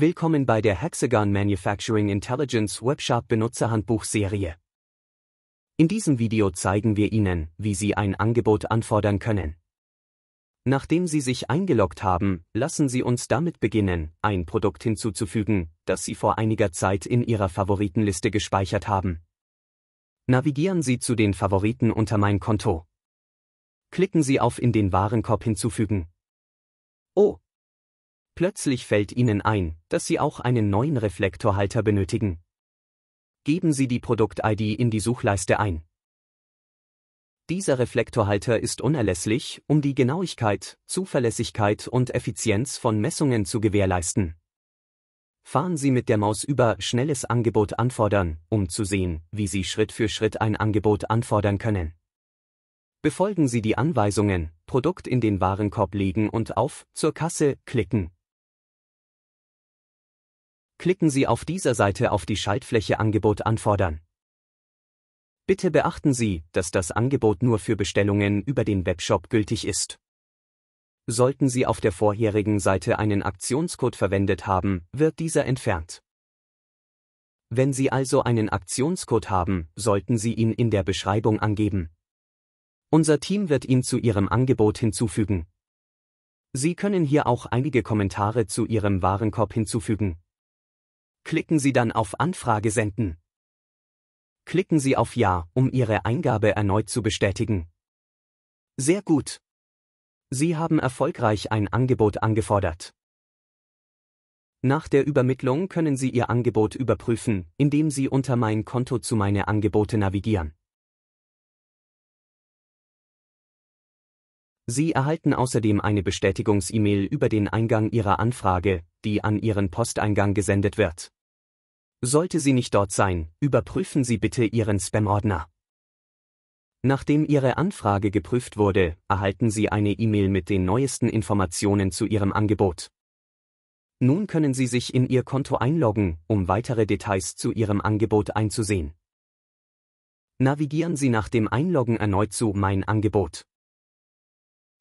Willkommen bei der Hexagon Manufacturing Intelligence Webshop Benutzerhandbuch-Serie. In diesem Video zeigen wir Ihnen, wie Sie ein Angebot anfordern können. Nachdem Sie sich eingeloggt haben, lassen Sie uns damit beginnen, ein Produkt hinzuzufügen, das Sie vor einiger Zeit in Ihrer Favoritenliste gespeichert haben. Navigieren Sie zu den Favoriten unter Mein Konto. Klicken Sie auf in den Warenkorb hinzufügen. Oh, Plötzlich fällt Ihnen ein, dass Sie auch einen neuen Reflektorhalter benötigen. Geben Sie die Produkt-ID in die Suchleiste ein. Dieser Reflektorhalter ist unerlässlich, um die Genauigkeit, Zuverlässigkeit und Effizienz von Messungen zu gewährleisten. Fahren Sie mit der Maus über Schnelles Angebot anfordern, um zu sehen, wie Sie Schritt für Schritt ein Angebot anfordern können. Befolgen Sie die Anweisungen, Produkt in den Warenkorb legen und auf Zur Kasse klicken klicken Sie auf dieser Seite auf die Schaltfläche Angebot anfordern. Bitte beachten Sie, dass das Angebot nur für Bestellungen über den Webshop gültig ist. Sollten Sie auf der vorherigen Seite einen Aktionscode verwendet haben, wird dieser entfernt. Wenn Sie also einen Aktionscode haben, sollten Sie ihn in der Beschreibung angeben. Unser Team wird ihn zu Ihrem Angebot hinzufügen. Sie können hier auch einige Kommentare zu Ihrem Warenkorb hinzufügen. Klicken Sie dann auf Anfrage senden. Klicken Sie auf Ja, um Ihre Eingabe erneut zu bestätigen. Sehr gut. Sie haben erfolgreich ein Angebot angefordert. Nach der Übermittlung können Sie Ihr Angebot überprüfen, indem Sie unter Mein Konto zu Meine Angebote navigieren. Sie erhalten außerdem eine Bestätigungs-E-Mail über den Eingang Ihrer Anfrage, die an Ihren Posteingang gesendet wird. Sollte sie nicht dort sein, überprüfen Sie bitte Ihren Spam-Ordner. Nachdem Ihre Anfrage geprüft wurde, erhalten Sie eine E-Mail mit den neuesten Informationen zu Ihrem Angebot. Nun können Sie sich in Ihr Konto einloggen, um weitere Details zu Ihrem Angebot einzusehen. Navigieren Sie nach dem Einloggen erneut zu Mein Angebot.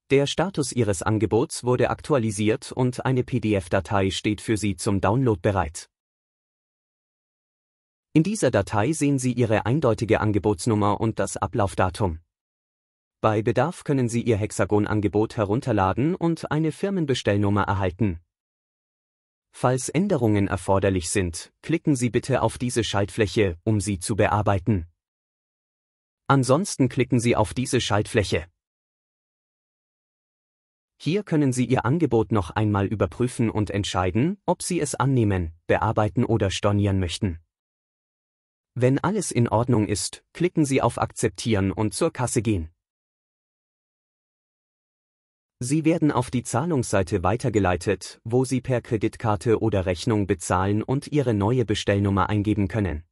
Der Status Ihres Angebots wurde aktualisiert und eine PDF-Datei steht für Sie zum Download bereit. In dieser Datei sehen Sie Ihre eindeutige Angebotsnummer und das Ablaufdatum. Bei Bedarf können Sie Ihr Hexagon-Angebot herunterladen und eine Firmenbestellnummer erhalten. Falls Änderungen erforderlich sind, klicken Sie bitte auf diese Schaltfläche, um sie zu bearbeiten. Ansonsten klicken Sie auf diese Schaltfläche. Hier können Sie Ihr Angebot noch einmal überprüfen und entscheiden, ob Sie es annehmen, bearbeiten oder stornieren möchten. Wenn alles in Ordnung ist, klicken Sie auf Akzeptieren und zur Kasse gehen. Sie werden auf die Zahlungsseite weitergeleitet, wo Sie per Kreditkarte oder Rechnung bezahlen und Ihre neue Bestellnummer eingeben können.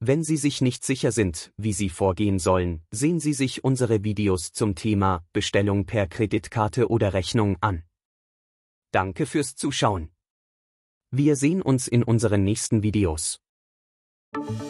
Wenn Sie sich nicht sicher sind, wie Sie vorgehen sollen, sehen Sie sich unsere Videos zum Thema Bestellung per Kreditkarte oder Rechnung an. Danke fürs Zuschauen. Wir sehen uns in unseren nächsten Videos. Thank you